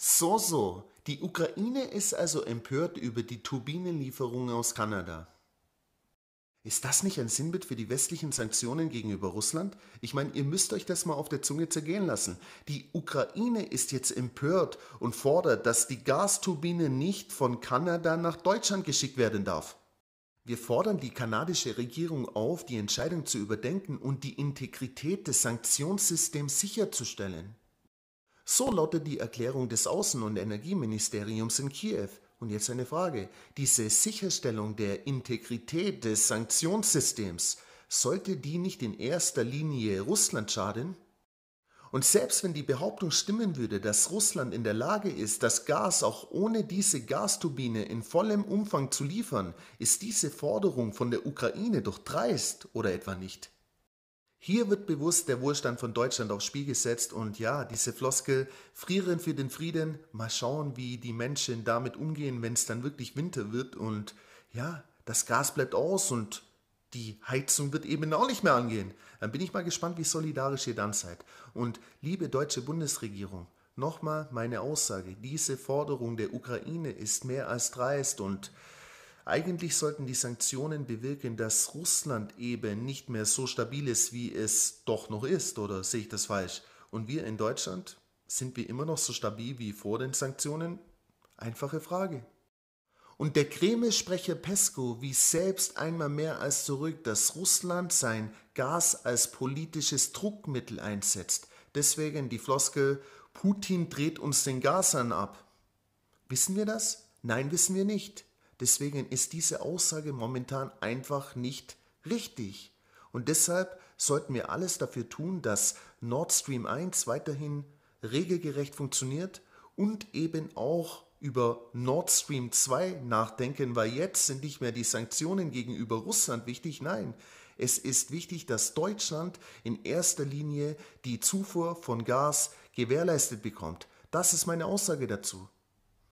So, so. Die Ukraine ist also empört über die Turbinenlieferungen aus Kanada. Ist das nicht ein Sinnbild für die westlichen Sanktionen gegenüber Russland? Ich meine, ihr müsst euch das mal auf der Zunge zergehen lassen. Die Ukraine ist jetzt empört und fordert, dass die Gasturbine nicht von Kanada nach Deutschland geschickt werden darf. Wir fordern die kanadische Regierung auf, die Entscheidung zu überdenken und die Integrität des Sanktionssystems sicherzustellen. So lautet die Erklärung des Außen- und Energieministeriums in Kiew. Und jetzt eine Frage. Diese Sicherstellung der Integrität des Sanktionssystems, sollte die nicht in erster Linie Russland schaden? Und selbst wenn die Behauptung stimmen würde, dass Russland in der Lage ist, das Gas auch ohne diese Gasturbine in vollem Umfang zu liefern, ist diese Forderung von der Ukraine doch dreist, oder etwa nicht? Hier wird bewusst der Wohlstand von Deutschland aufs Spiel gesetzt und ja, diese Floskel, frieren für den Frieden, mal schauen, wie die Menschen damit umgehen, wenn es dann wirklich Winter wird und ja, das Gas bleibt aus und die Heizung wird eben auch nicht mehr angehen. Dann bin ich mal gespannt, wie solidarisch ihr dann seid. Und liebe deutsche Bundesregierung, nochmal meine Aussage, diese Forderung der Ukraine ist mehr als dreist und eigentlich sollten die Sanktionen bewirken, dass Russland eben nicht mehr so stabil ist, wie es doch noch ist, oder sehe ich das falsch? Und wir in Deutschland, sind wir immer noch so stabil wie vor den Sanktionen? Einfache Frage. Und der Kreml-Sprecher Pesko wies selbst einmal mehr als zurück, dass Russland sein Gas als politisches Druckmittel einsetzt. Deswegen die Floskel, Putin dreht uns den Gashahn ab. Wissen wir das? Nein, wissen wir nicht. Deswegen ist diese Aussage momentan einfach nicht richtig. Und deshalb sollten wir alles dafür tun, dass Nord Stream 1 weiterhin regelgerecht funktioniert und eben auch über Nord Stream 2 nachdenken, weil jetzt sind nicht mehr die Sanktionen gegenüber Russland wichtig, nein, es ist wichtig, dass Deutschland in erster Linie die Zufuhr von Gas gewährleistet bekommt. Das ist meine Aussage dazu.